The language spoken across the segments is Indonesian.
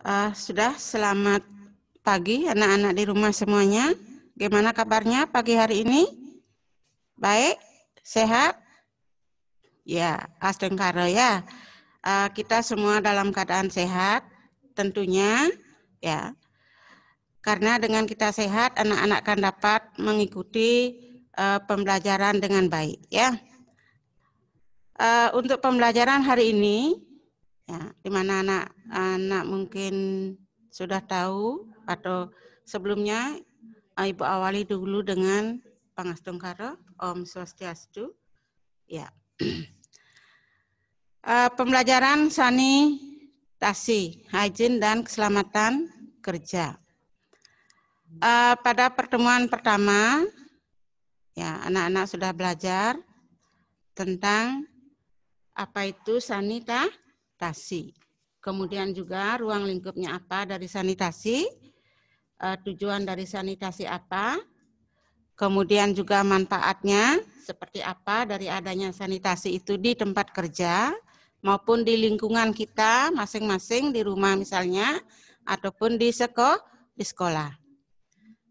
Uh, sudah, selamat pagi anak-anak di rumah semuanya. Gimana kabarnya pagi hari ini? Baik? Sehat? Ya, karo ya. Uh, kita semua dalam keadaan sehat tentunya ya. Karena dengan kita sehat, anak-anak akan dapat mengikuti uh, pembelajaran dengan baik ya. Uh, untuk pembelajaran hari ini, ya di mana anak-anak mungkin sudah tahu atau sebelumnya eh, ibu awali dulu dengan pangastungkara karo om swastiastu ya uh, pembelajaran sanitasi hajin dan keselamatan kerja eh, pada pertemuan pertama ya anak-anak sudah belajar tentang apa itu sanita sanitasi. Kemudian juga ruang lingkupnya apa dari sanitasi, eh, tujuan dari sanitasi apa, kemudian juga manfaatnya seperti apa dari adanya sanitasi itu di tempat kerja maupun di lingkungan kita masing-masing di rumah misalnya ataupun di sekolah, di sekolah.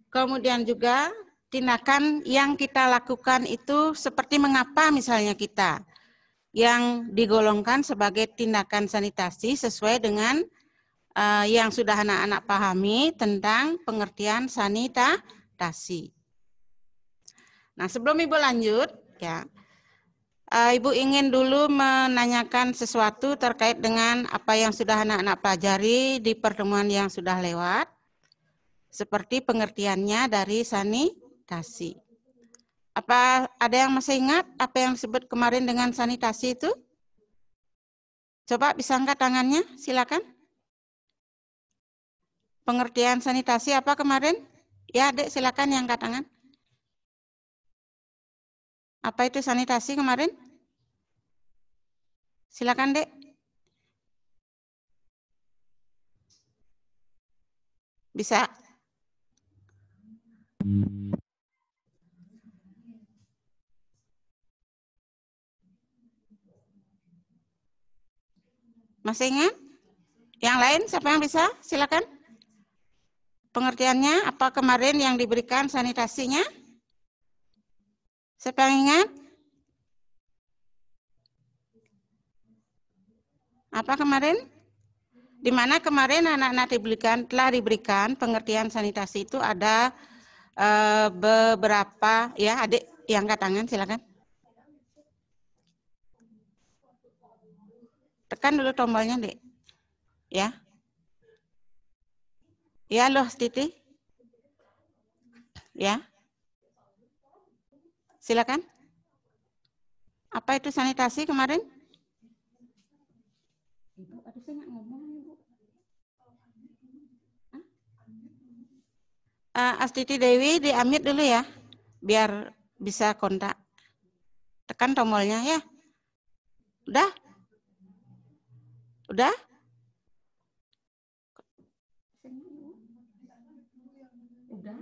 Kemudian juga tindakan yang kita lakukan itu seperti mengapa misalnya kita yang digolongkan sebagai tindakan sanitasi sesuai dengan uh, yang sudah anak-anak pahami tentang pengertian sanitasi. Nah, sebelum Ibu lanjut, ya. Uh, Ibu ingin dulu menanyakan sesuatu terkait dengan apa yang sudah anak-anak pelajari di pertemuan yang sudah lewat, seperti pengertiannya dari sanitasi. Apa ada yang masih ingat apa yang disebut kemarin dengan sanitasi itu? Coba bisa angkat tangannya, silakan. Pengertian sanitasi apa kemarin? Ya, Dek, silakan yang angkat tangan. Apa itu sanitasi kemarin? Silakan, Dek. Bisa. Masih ingat? Yang lain siapa yang bisa? Silakan. Pengertiannya apa kemarin yang diberikan sanitasinya? Siapa yang ingat? Apa kemarin? Di mana kemarin anak-anak diberikan telah diberikan pengertian sanitasi itu ada e, beberapa ya adik yang angkat tangan silakan. Tekan dulu tombolnya, Dek. Ya. Ya, loh, Titi. Ya. Silakan. Apa itu sanitasi kemarin? Ibu, Uh, eh, Astiti Dewi di dulu ya, biar bisa kontak. Tekan tombolnya ya. Udah? Udah? Udah.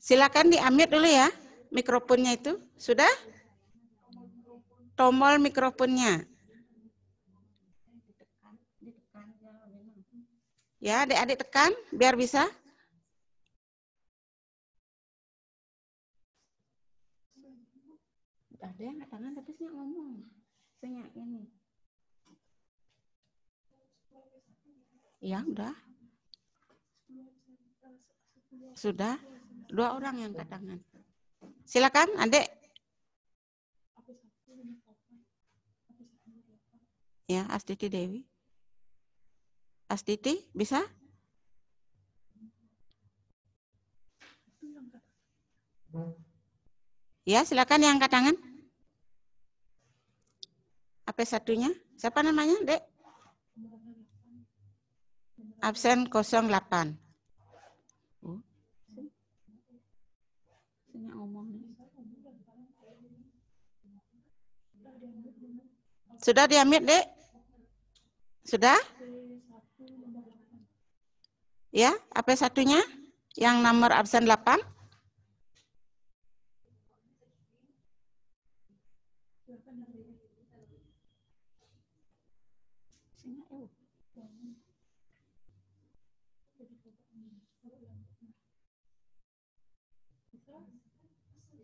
Silakan diambil dulu ya mikrofonnya itu. Sudah? Tombol mikrofonnya. Ya, adik-adik tekan biar bisa. Ada yang tangan tapi ngomong. senyak ini ya udah sudah dua orang yang angkat tangan silakan adek ya Astiti Dewi Astiti bisa ya silakan yang angkat tangan apa satunya siapa namanya dek Absen 08. Sudah diambil, Dek? Sudah? Ya, apa satunya? Yang nomor absen 8?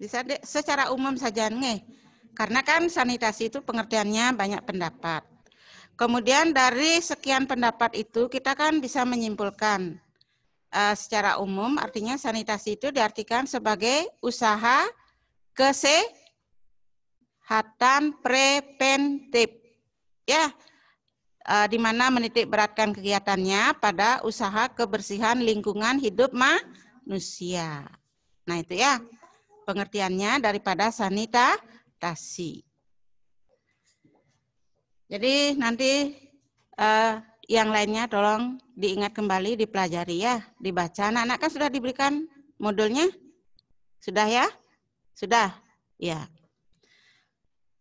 Bisa de, secara umum saja nih. Karena kan sanitasi itu pengertiannya banyak pendapat. Kemudian dari sekian pendapat itu kita kan bisa menyimpulkan uh, secara umum artinya sanitasi itu diartikan sebagai usaha kesehatan preventif. Ya, uh, di mana menitik beratkan kegiatannya pada usaha kebersihan lingkungan hidup manusia. Nah, itu ya pengertiannya daripada sanitasi. Jadi nanti eh, yang lainnya tolong diingat kembali, dipelajari ya, dibaca. Anak-anak kan sudah diberikan modulnya? Sudah ya? Sudah? Ya.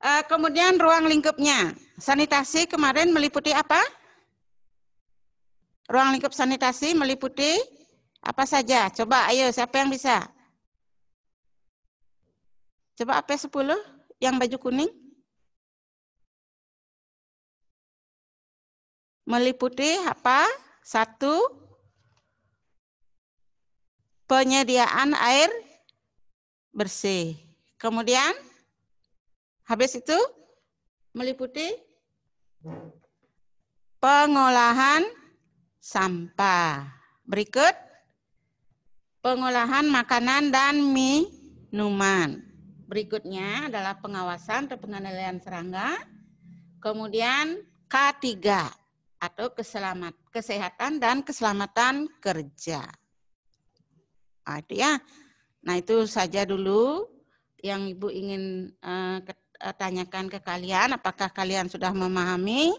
Eh, kemudian ruang lingkupnya. Sanitasi kemarin meliputi apa? Ruang lingkup sanitasi meliputi apa saja? Coba ayo siapa yang bisa? Coba apa 10 yang baju kuning? Meliputi apa? Satu, penyediaan air bersih. Kemudian, habis itu meliputi pengolahan sampah. Berikut, pengolahan makanan dan minuman berikutnya adalah pengawasan atau pengendalian serangga. Kemudian K3 atau keselamat, kesehatan dan keselamatan kerja. Nah, itu ya. Nah, itu saja dulu yang Ibu ingin uh, tanyakan ke kalian apakah kalian sudah memahami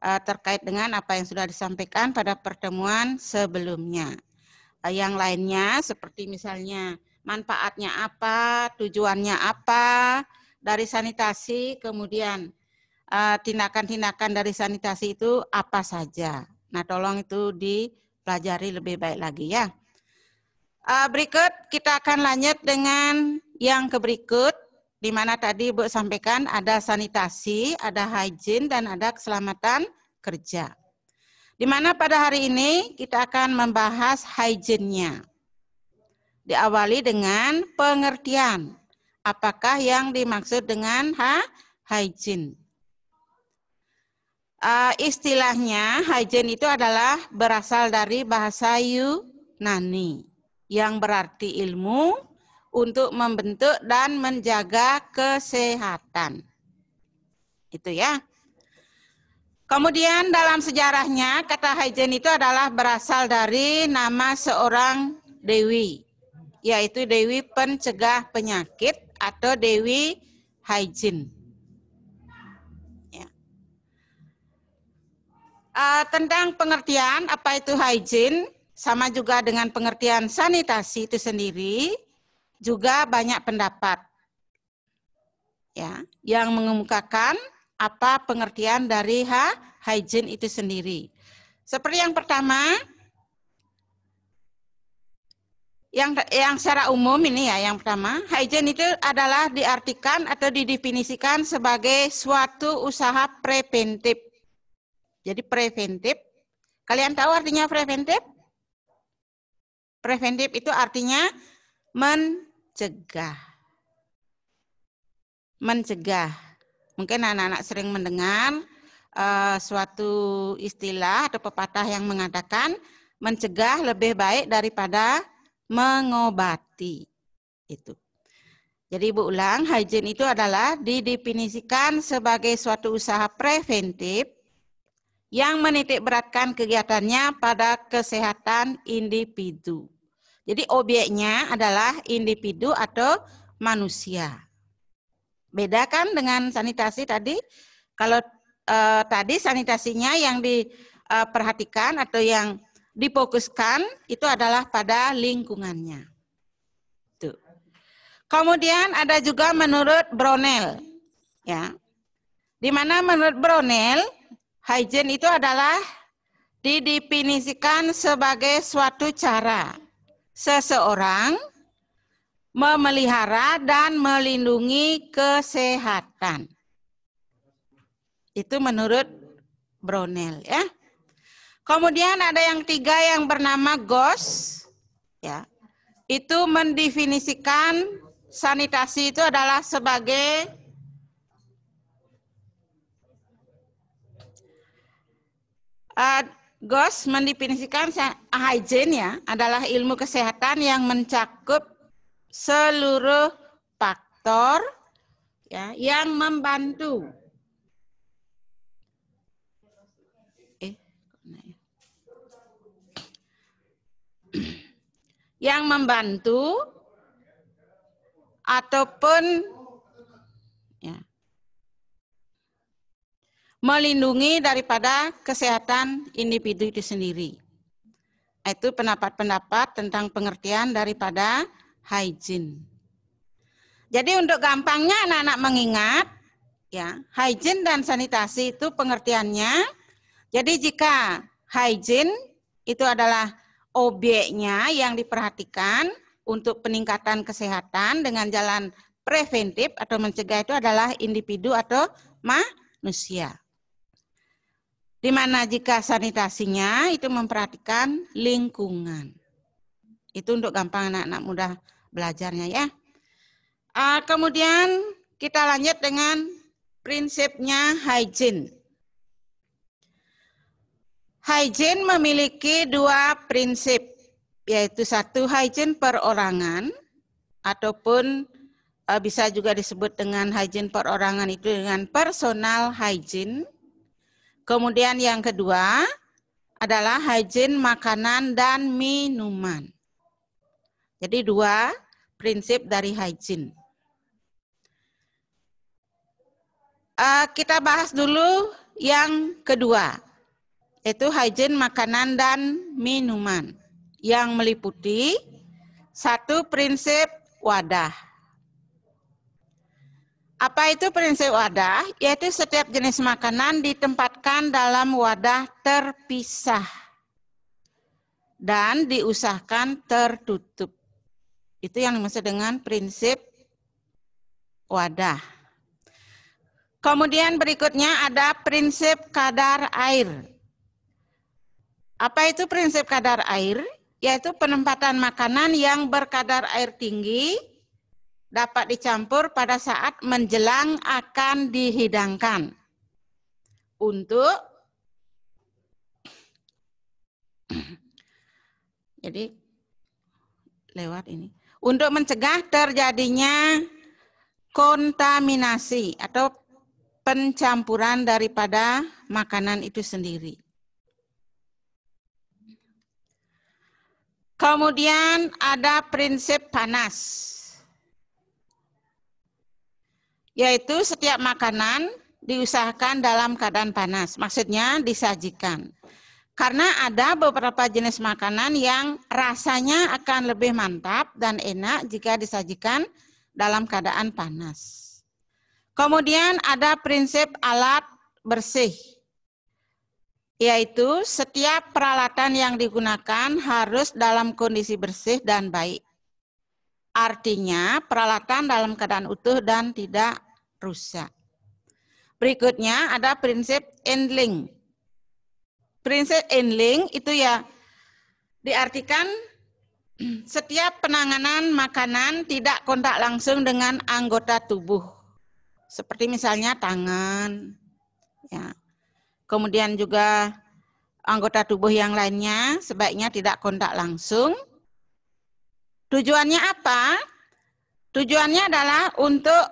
uh, terkait dengan apa yang sudah disampaikan pada pertemuan sebelumnya. Uh, yang lainnya seperti misalnya manfaatnya apa, tujuannya apa dari sanitasi, kemudian eh, tindakan-tindakan dari sanitasi itu apa saja. Nah, tolong itu dipelajari lebih baik lagi ya. Eh, berikut kita akan lanjut dengan yang ke berikut, di mana tadi Ibu sampaikan ada sanitasi, ada hygiene, dan ada keselamatan kerja. Di mana pada hari ini kita akan membahas hygiene-nya diawali dengan pengertian. Apakah yang dimaksud dengan ha hygiene? Uh, istilahnya hygiene itu adalah berasal dari bahasa Yunani yang berarti ilmu untuk membentuk dan menjaga kesehatan. Itu ya. Kemudian dalam sejarahnya kata hygiene itu adalah berasal dari nama seorang dewi yaitu Dewi Pencegah Penyakit atau Dewi Hygiene. Uh, tentang pengertian apa itu hygiene, sama juga dengan pengertian sanitasi itu sendiri, juga banyak pendapat ya yang mengemukakan apa pengertian dari ha, hygiene itu sendiri. Seperti yang pertama, yang yang secara umum ini ya yang pertama hygiene itu adalah diartikan atau didefinisikan sebagai suatu usaha preventif jadi preventif kalian tahu artinya preventif preventif itu artinya mencegah mencegah mungkin anak-anak sering mendengar uh, suatu istilah atau pepatah yang mengatakan mencegah lebih baik daripada mengobati. Itu. Jadi Ibu ulang, hygiene itu adalah didefinisikan sebagai suatu usaha preventif yang menitik beratkan kegiatannya pada kesehatan individu. Jadi obyeknya adalah individu atau manusia. Beda kan dengan sanitasi tadi? Kalau eh, tadi sanitasinya yang diperhatikan eh, atau yang difokuskan itu adalah pada lingkungannya. Tuh. Kemudian ada juga menurut Brownell, ya, di mana menurut Brownell hygiene itu adalah didefinisikan sebagai suatu cara seseorang memelihara dan melindungi kesehatan. Itu menurut Brownell ya. Kemudian ada yang tiga yang bernama GOS. Ya. Itu mendefinisikan sanitasi itu adalah sebagai uh, GOS mendefinisikan hygiene ya adalah ilmu kesehatan yang mencakup seluruh faktor ya yang membantu yang membantu ataupun ya, melindungi daripada kesehatan individu itu sendiri. Itu pendapat-pendapat tentang pengertian daripada hygiene. Jadi untuk gampangnya anak-anak mengingat, ya hygiene dan sanitasi itu pengertiannya. Jadi jika hygiene itu adalah OB-nya yang diperhatikan untuk peningkatan kesehatan dengan jalan preventif atau mencegah itu adalah individu atau manusia. Di mana jika sanitasinya itu memperhatikan lingkungan. Itu untuk gampang anak-anak mudah belajarnya ya. Ah, kemudian kita lanjut dengan prinsipnya hygiene. Hygiene memiliki dua prinsip, yaitu satu hygiene perorangan ataupun eh, bisa juga disebut dengan hygiene perorangan itu dengan personal hygiene. Kemudian yang kedua adalah hygiene makanan dan minuman. Jadi dua prinsip dari hygiene. Eh, kita bahas dulu yang kedua, yaitu higien makanan dan minuman yang meliputi satu prinsip wadah. Apa itu prinsip wadah? Yaitu setiap jenis makanan ditempatkan dalam wadah terpisah dan diusahakan tertutup. Itu yang dimaksud dengan prinsip wadah. Kemudian berikutnya ada prinsip kadar air. Apa itu prinsip kadar air? Yaitu penempatan makanan yang berkadar air tinggi dapat dicampur pada saat menjelang akan dihidangkan. Untuk jadi lewat ini. Untuk mencegah terjadinya kontaminasi atau pencampuran daripada makanan itu sendiri. Kemudian ada prinsip panas. Yaitu setiap makanan diusahakan dalam keadaan panas. Maksudnya disajikan. Karena ada beberapa jenis makanan yang rasanya akan lebih mantap dan enak jika disajikan dalam keadaan panas. Kemudian ada prinsip alat bersih yaitu setiap peralatan yang digunakan harus dalam kondisi bersih dan baik. Artinya, peralatan dalam keadaan utuh dan tidak rusak. Berikutnya ada prinsip endling. Prinsip endling itu ya diartikan setiap penanganan makanan tidak kontak langsung dengan anggota tubuh. Seperti misalnya tangan, ya, kemudian juga anggota tubuh yang lainnya sebaiknya tidak kontak langsung. Tujuannya apa? Tujuannya adalah untuk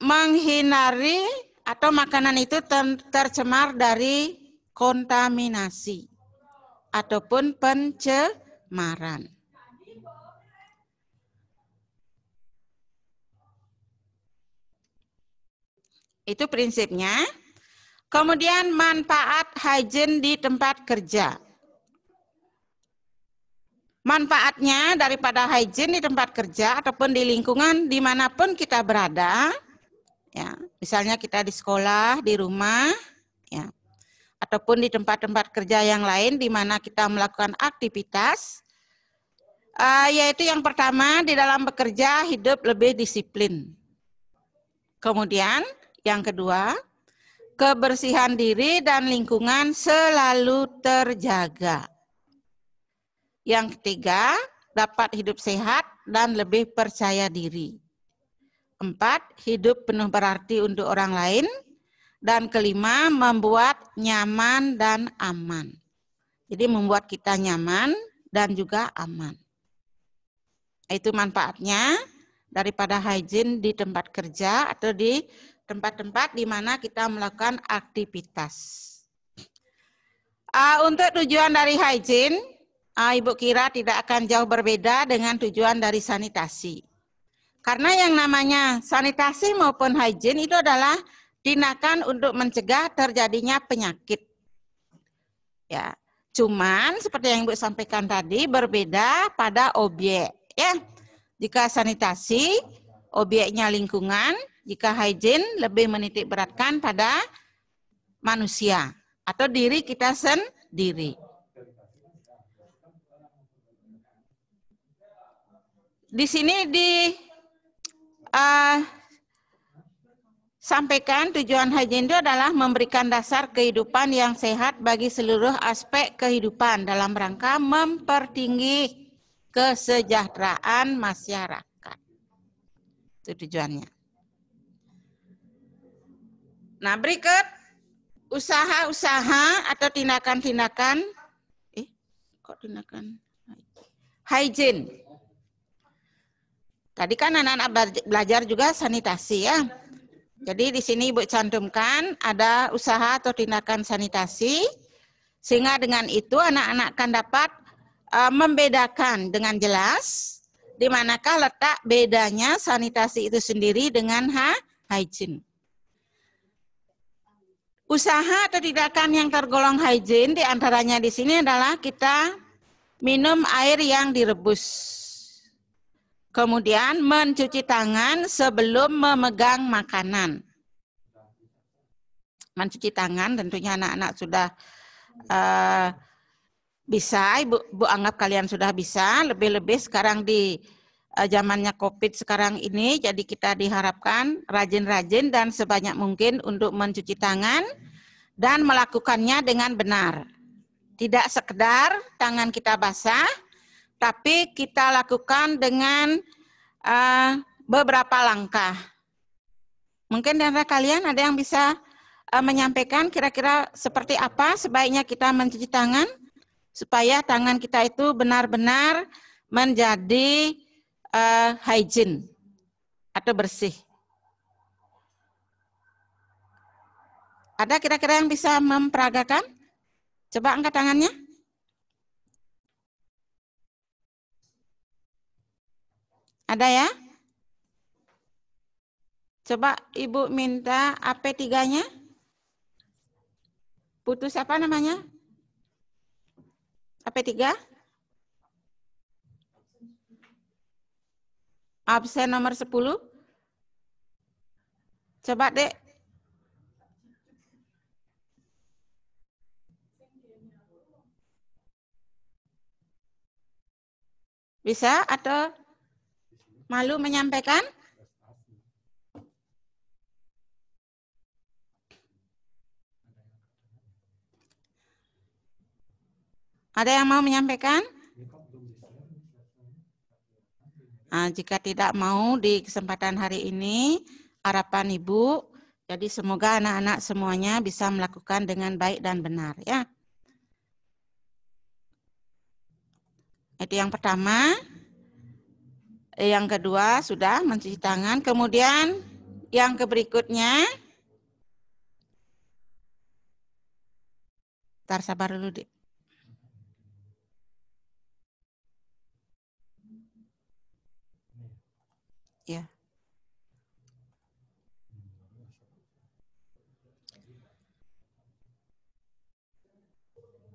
menghindari atau makanan itu tercemar dari kontaminasi ataupun pencemaran. Itu prinsipnya. Kemudian manfaat hygiene di tempat kerja. Manfaatnya daripada hygiene di tempat kerja ataupun di lingkungan dimanapun kita berada, ya misalnya kita di sekolah, di rumah, ya ataupun di tempat-tempat kerja yang lain di mana kita melakukan aktivitas, uh, yaitu yang pertama di dalam bekerja hidup lebih disiplin. Kemudian yang kedua kebersihan diri dan lingkungan selalu terjaga. Yang ketiga, dapat hidup sehat dan lebih percaya diri. Empat, hidup penuh berarti untuk orang lain. Dan kelima, membuat nyaman dan aman. Jadi membuat kita nyaman dan juga aman. Itu manfaatnya daripada hygiene di tempat kerja atau di tempat-tempat di mana kita melakukan aktivitas. Uh, untuk tujuan dari hygiene, uh, Ibu kira tidak akan jauh berbeda dengan tujuan dari sanitasi. Karena yang namanya sanitasi maupun hygiene itu adalah tindakan untuk mencegah terjadinya penyakit. Ya, cuman seperti yang Ibu sampaikan tadi berbeda pada objek, ya. Jika sanitasi, objeknya lingkungan, jika hygiene lebih menitik beratkan pada manusia atau diri kita sendiri. Di sini di uh, sampaikan tujuan hygiene itu adalah memberikan dasar kehidupan yang sehat bagi seluruh aspek kehidupan dalam rangka mempertinggi kesejahteraan masyarakat. Itu tujuannya. Nah, berikut usaha-usaha atau tindakan-tindakan eh kok tindakan hygiene. Tadi kan anak-anak belajar juga sanitasi ya. Jadi di sini Ibu cantumkan ada usaha atau tindakan sanitasi sehingga dengan itu anak-anak akan dapat uh, membedakan dengan jelas di manakah letak bedanya sanitasi itu sendiri dengan ha hygiene. Usaha atau tindakan yang tergolong hygiene diantaranya di sini adalah kita minum air yang direbus. Kemudian mencuci tangan sebelum memegang makanan. Mencuci tangan tentunya anak-anak sudah uh, bisa, Ibu, Bu anggap kalian sudah bisa. Lebih-lebih sekarang di uh, zamannya COVID sekarang ini, jadi kita diharapkan rajin-rajin dan sebanyak mungkin untuk mencuci tangan dan melakukannya dengan benar. Tidak sekedar tangan kita basah, tapi kita lakukan dengan uh, beberapa langkah. Mungkin dari kalian ada yang bisa uh, menyampaikan kira-kira seperti apa sebaiknya kita mencuci tangan supaya tangan kita itu benar-benar menjadi uh, hygiene atau bersih. Ada kira-kira yang bisa memperagakan? Coba angkat tangannya. Ada ya? Coba Ibu minta AP3-nya. Putus apa namanya? AP3? Absen nomor 10. Coba Dek Bisa atau malu menyampaikan? Ada yang mau menyampaikan? Nah, jika tidak mau di kesempatan hari ini, harapan Ibu, jadi semoga anak-anak semuanya bisa melakukan dengan baik dan benar ya. Itu yang pertama. Yang kedua sudah mencuci tangan. Kemudian yang berikutnya. Ntar sabar dulu deh. Ya.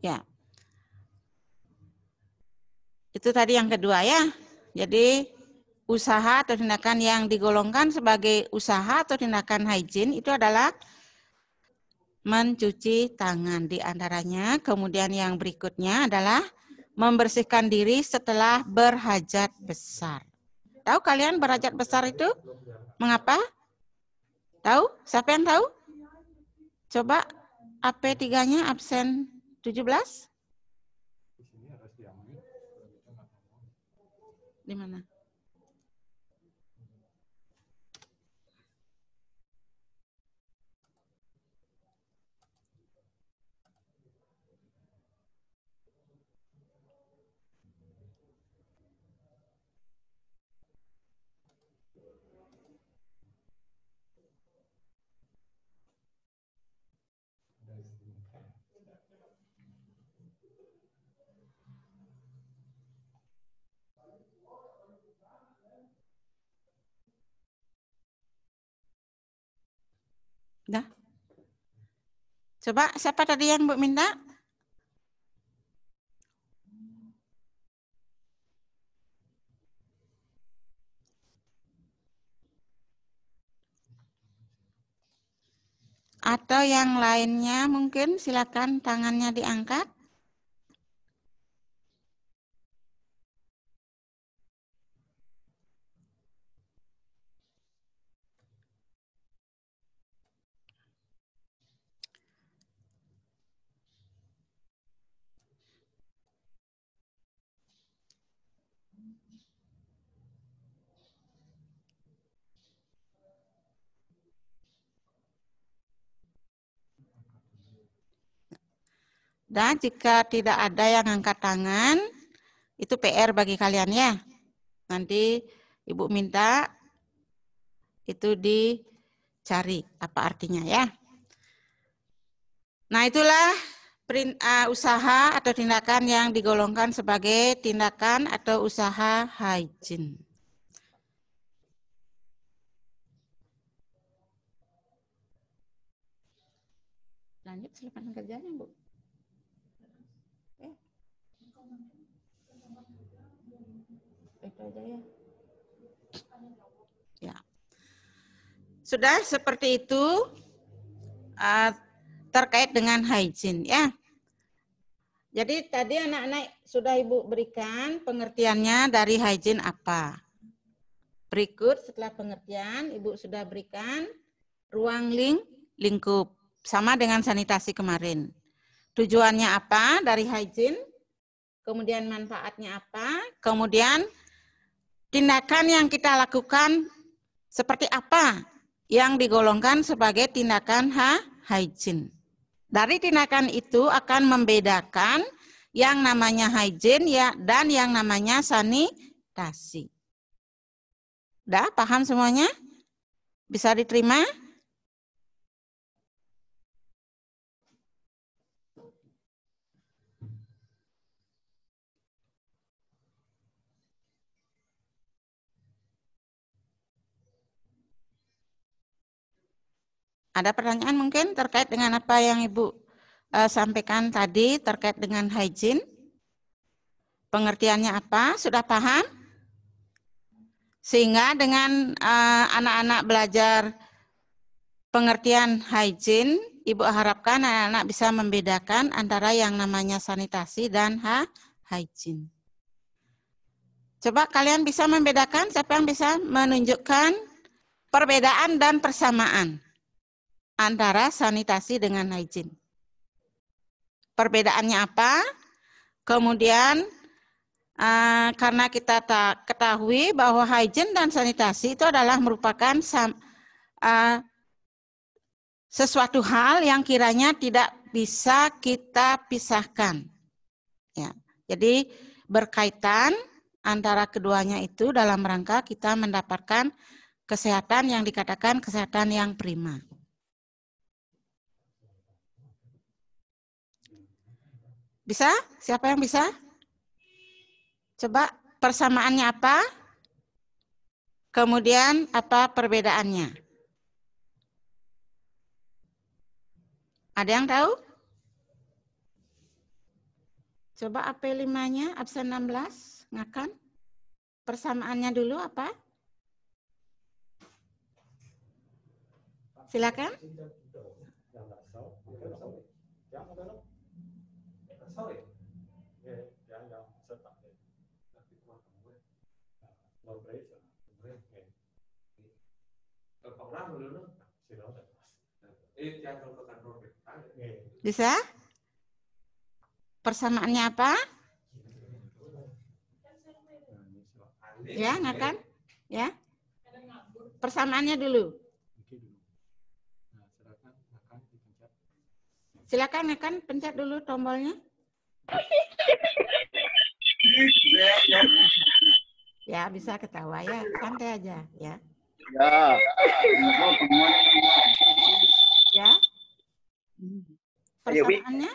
Ya. Itu tadi yang kedua ya. Jadi usaha atau tindakan yang digolongkan sebagai usaha atau tindakan hygiene itu adalah mencuci tangan di antaranya. Kemudian yang berikutnya adalah membersihkan diri setelah berhajat besar. Tahu kalian berhajat besar itu mengapa? Tahu? Siapa yang tahu? Coba AP3-nya absen 17? 你们呢？Coba siapa tadi yang Bu minta? Atau yang lainnya mungkin silakan tangannya diangkat. Dan jika tidak ada yang angkat tangan, itu PR bagi kalian ya. Nanti Ibu minta itu dicari apa artinya ya. Nah itulah eh, usaha atau tindakan yang digolongkan sebagai tindakan atau usaha hygiene. Lanjut silakan kerjanya Bu. Ya. ya. Sudah seperti itu uh, terkait dengan hygiene ya. Jadi tadi anak-anak sudah Ibu berikan pengertiannya dari hygiene apa. Berikut setelah pengertian Ibu sudah berikan ruang link lingkup sama dengan sanitasi kemarin. Tujuannya apa dari hygiene? Kemudian manfaatnya apa? Kemudian tindakan yang kita lakukan seperti apa yang digolongkan sebagai tindakan ha hygiene. Dari tindakan itu akan membedakan yang namanya hygiene ya dan yang namanya sanitasi. Dah paham semuanya? Bisa diterima? Ada pertanyaan mungkin terkait dengan apa yang Ibu uh, sampaikan tadi terkait dengan hygiene? Pengertiannya apa? Sudah paham? Sehingga dengan eh, anak-anak uh, belajar pengertian hygiene, Ibu harapkan anak-anak bisa membedakan antara yang namanya sanitasi dan ha hygiene. Coba kalian bisa membedakan, siapa yang bisa menunjukkan perbedaan dan persamaan? antara sanitasi dengan hygiene. Perbedaannya apa? Kemudian eh, karena kita tak ketahui bahwa hygiene dan sanitasi itu adalah merupakan eh, sesuatu hal yang kiranya tidak bisa kita pisahkan. Ya, jadi berkaitan antara keduanya itu dalam rangka kita mendapatkan kesehatan yang dikatakan kesehatan yang prima. Bisa? Siapa yang bisa? Coba persamaannya apa? Kemudian apa perbedaannya? Ada yang tahu? Coba AP5-nya, absen 16, ngakan. Persamaannya dulu apa? Silakan. Silakan ya ya yang tapi eh, mau orang eh, dulu kan, ya. ya? iya. bisa persamaannya apa ya Nathan ya persamaannya dulu nah, silakan Nathan pencet dulu tombolnya ya bisa ketawa ya santai aja ya ya ya Pertanyaannya?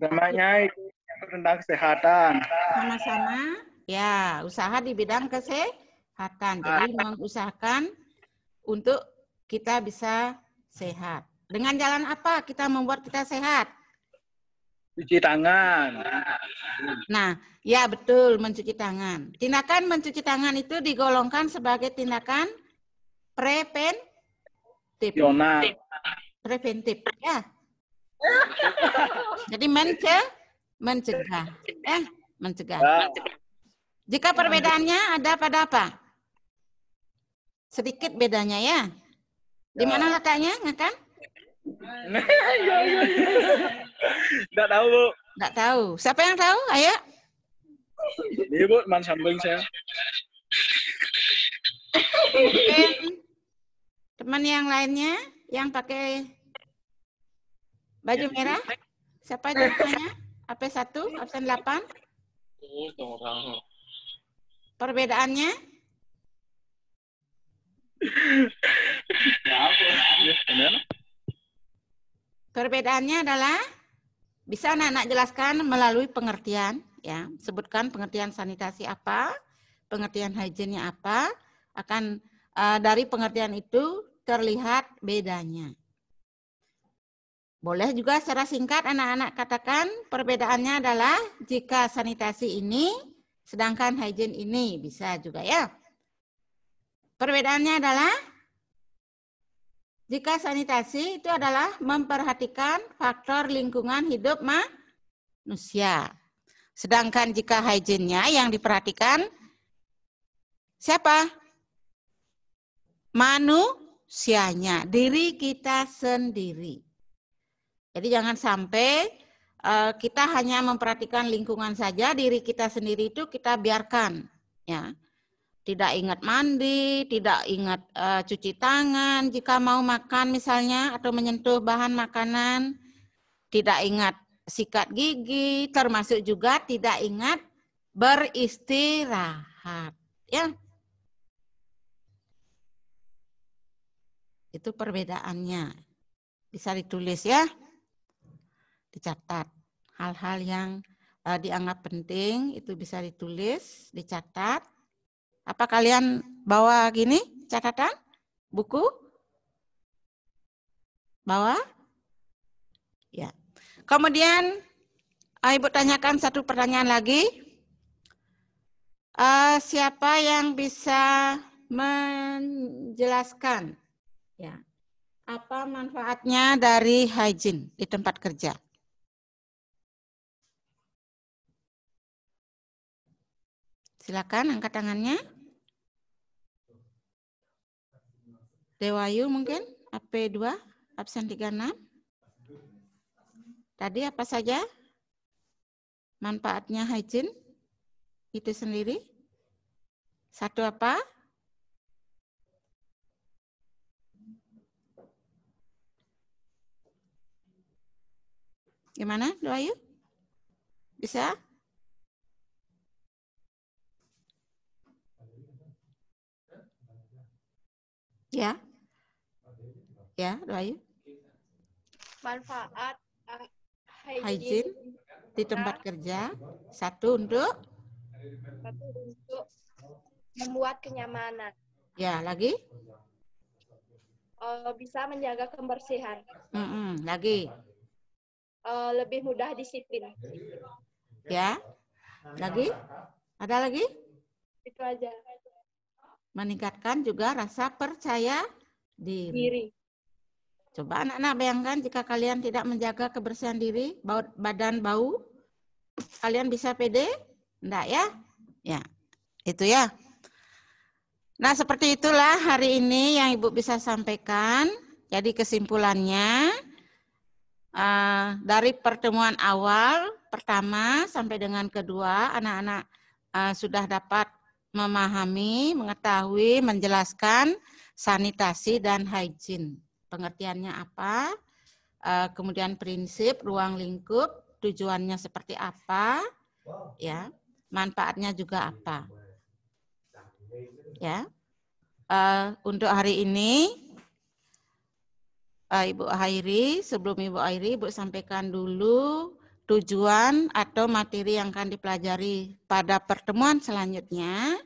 namanya itu tentang kesehatan sama-sama ya usaha di bidang kesehatan jadi ah. mengusahakan untuk kita bisa sehat dengan jalan apa kita membuat kita sehat Cuci tangan. Nah, ya betul mencuci tangan. Tindakan mencuci tangan itu digolongkan sebagai tindakan preventif. Preventif, ya. Jadi mence mencegah, eh, mencegah. Ya. Jika perbedaannya ada pada apa? Sedikit bedanya ya. Di ya. mana letaknya, kan? Enggak tahu, Bu. Enggak tahu. Siapa yang tahu? Ayo. Iya, Bu, Man sambung saya. Mungkin teman yang lainnya yang pakai baju merah? Siapa jawabannya? AP1, absen 8? Perbedaannya? Ya, apa? Perbedaannya adalah bisa anak-anak jelaskan melalui pengertian, ya. Sebutkan pengertian sanitasi apa, pengertian hygiene apa, akan uh, dari pengertian itu terlihat bedanya. Boleh juga secara singkat anak-anak katakan perbedaannya adalah jika sanitasi ini, sedangkan hygiene ini bisa juga ya. Perbedaannya adalah jika sanitasi itu adalah memperhatikan faktor lingkungan hidup manusia. Sedangkan jika hygiene-nya yang diperhatikan siapa? Manusianya, diri kita sendiri. Jadi jangan sampai eh, kita hanya memperhatikan lingkungan saja, diri kita sendiri itu kita biarkan, ya tidak ingat mandi, tidak ingat uh, cuci tangan jika mau makan misalnya atau menyentuh bahan makanan, tidak ingat sikat gigi, termasuk juga tidak ingat beristirahat, ya. Itu perbedaannya. Bisa ditulis ya. Dicatat hal-hal yang uh, dianggap penting itu bisa ditulis, dicatat apa kalian bawa gini catatan? Buku? Bawa? Ya. Kemudian ah, Ibu tanyakan satu pertanyaan lagi. Uh, siapa yang bisa menjelaskan ya apa manfaatnya dari hygiene di tempat kerja? Silakan angkat tangannya. Dewayu mungkin AP2 absen 36. Tadi apa saja manfaatnya hygiene itu sendiri? Satu apa? Gimana, Dewayu Bisa? Ya. Ya, Ayu. Manfaat eh, hygiene di tempat kerja. Satu untuk satu untuk membuat kenyamanan. Ya, lagi? Uh, bisa menjaga kebersihan. Mm -mm, lagi? Uh, lebih mudah disiplin. Ya, lagi? Ada lagi? Itu aja. Meningkatkan juga rasa percaya diri. diri. Coba anak-anak bayangkan jika kalian tidak menjaga kebersihan diri, bau, badan bau, kalian bisa pede? Enggak ya? Ya, itu ya. Nah, seperti itulah hari ini yang Ibu bisa sampaikan. Jadi kesimpulannya, eh, dari pertemuan awal pertama sampai dengan kedua, anak-anak eh, sudah dapat memahami, mengetahui, menjelaskan sanitasi dan hygiene pengertiannya apa, eh, kemudian prinsip, ruang lingkup, tujuannya seperti apa, ya, manfaatnya juga apa, ya. Eh, untuk hari ini, eh, Ibu Hairi, sebelum Ibu Hairi, Ibu sampaikan dulu tujuan atau materi yang akan dipelajari pada pertemuan selanjutnya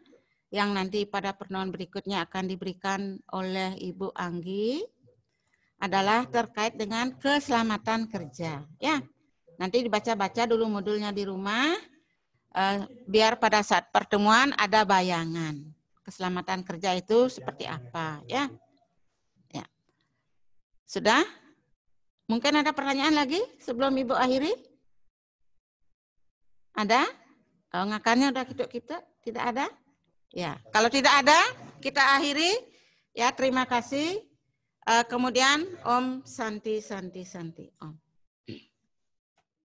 yang nanti pada pertemuan berikutnya akan diberikan oleh Ibu Anggi adalah terkait dengan keselamatan kerja. Ya, nanti dibaca-baca dulu modulnya di rumah, eh, biar pada saat pertemuan ada bayangan keselamatan kerja itu seperti apa. Ya, ya. Sudah? Mungkin ada pertanyaan lagi sebelum ibu akhiri? Ada? Oh, ngakarnya udah kita kita tidak ada? Ya, kalau tidak ada kita akhiri. Ya, terima kasih. Uh, kemudian Om Santi Santi Santi Om.